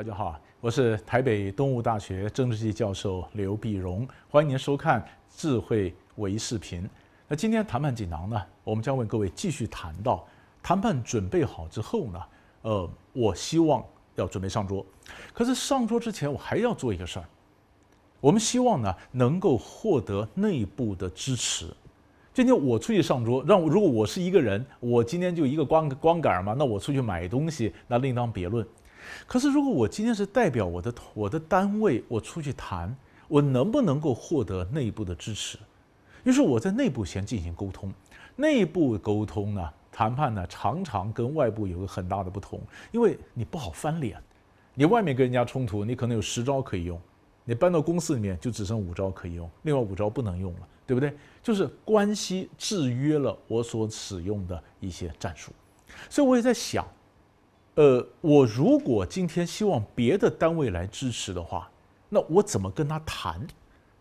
大家好，我是台北东吴大学政治系教授刘碧荣，欢迎您收看智慧微视频。那今天谈判锦囊呢，我们将为各位继续谈到谈判准备好之后呢，呃，我希望要准备上桌。可是上桌之前，我还要做一个事儿。我们希望呢，能够获得内部的支持。今天我出去上桌，让如果我是一个人，我今天就一个光光杆嘛，那我出去买东西，那另当别论。可是，如果我今天是代表我的我的单位，我出去谈，我能不能够获得内部的支持？于是我在内部先进行沟通。内部沟通呢，谈判呢，常常跟外部有个很大的不同，因为你不好翻脸。你外面跟人家冲突，你可能有十招可以用；你搬到公司里面，就只剩五招可以用，另外五招不能用了，对不对？就是关系制约了我所使用的一些战术。所以我也在想。呃，我如果今天希望别的单位来支持的话，那我怎么跟他谈，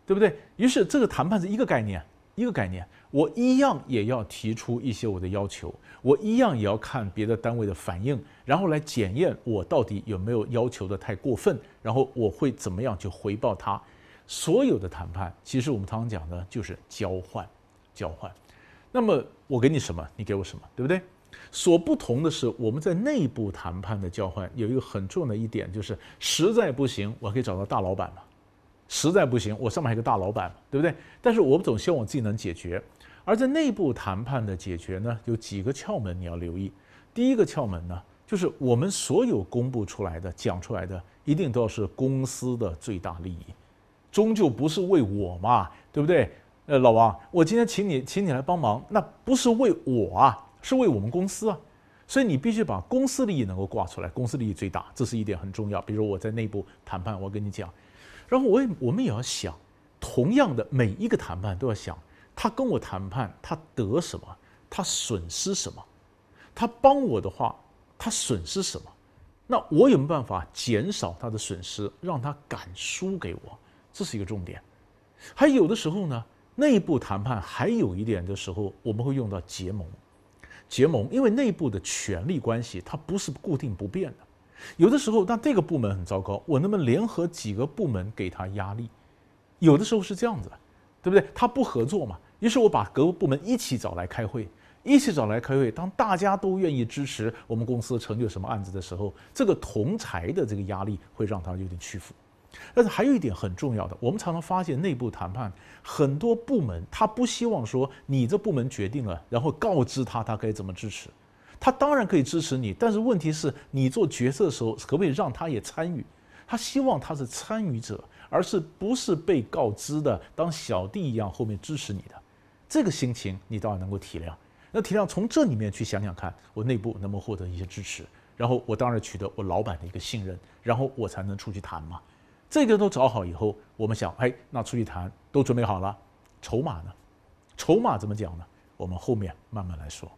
对不对？于是这个谈判是一个概念，一个概念，我一样也要提出一些我的要求，我一样也要看别的单位的反应，然后来检验我到底有没有要求的太过分，然后我会怎么样去回报他。所有的谈判，其实我们常常讲的就是交换，交换。那么我给你什么，你给我什么，对不对？所不同的是，我们在内部谈判的交换有一个很重要的一点，就是实在不行，我可以找到大老板嘛。实在不行，我上面还有个大老板嘛，对不对？但是我们总希望我自己能解决。而在内部谈判的解决呢，有几个窍门你要留意。第一个窍门呢，就是我们所有公布出来的、讲出来的，一定都要是公司的最大利益，终究不是为我嘛，对不对？呃，老王，我今天请你，请你来帮忙，那不是为我啊。是为我们公司啊，所以你必须把公司利益能够挂出来，公司利益最大，这是一点很重要。比如我在内部谈判，我跟你讲，然后我也我们也要想，同样的每一个谈判都要想，他跟我谈判他得什么，他损失什么，他帮我的话，他损失什么，那我有没有办法减少他的损失，让他敢输给我？这是一个重点。还有的时候呢，内部谈判还有一点的时候，我们会用到结盟。结盟，因为内部的权力关系，它不是固定不变的。有的时候，那这个部门很糟糕，我能不能联合几个部门给他压力。有的时候是这样子，对不对？他不合作嘛，于是我把各个部门一起找来开会，一起找来开会。当大家都愿意支持我们公司成就什么案子的时候，这个同才的这个压力会让他有点屈服。但是还有一点很重要的，我们常常发现内部谈判很多部门他不希望说你这部门决定了，然后告知他他该怎么支持，他当然可以支持你，但是问题是你做决策的时候可不可以让他也参与？他希望他是参与者，而是不是被告知的当小弟一样后面支持你的这个心情你当然能够体谅。那体谅从这里面去想想看，我内部能不能获得一些支持，然后我当然取得我老板的一个信任，然后我才能出去谈嘛。这个都找好以后，我们想，哎，那出去谈都准备好了，筹码呢？筹码怎么讲呢？我们后面慢慢来说。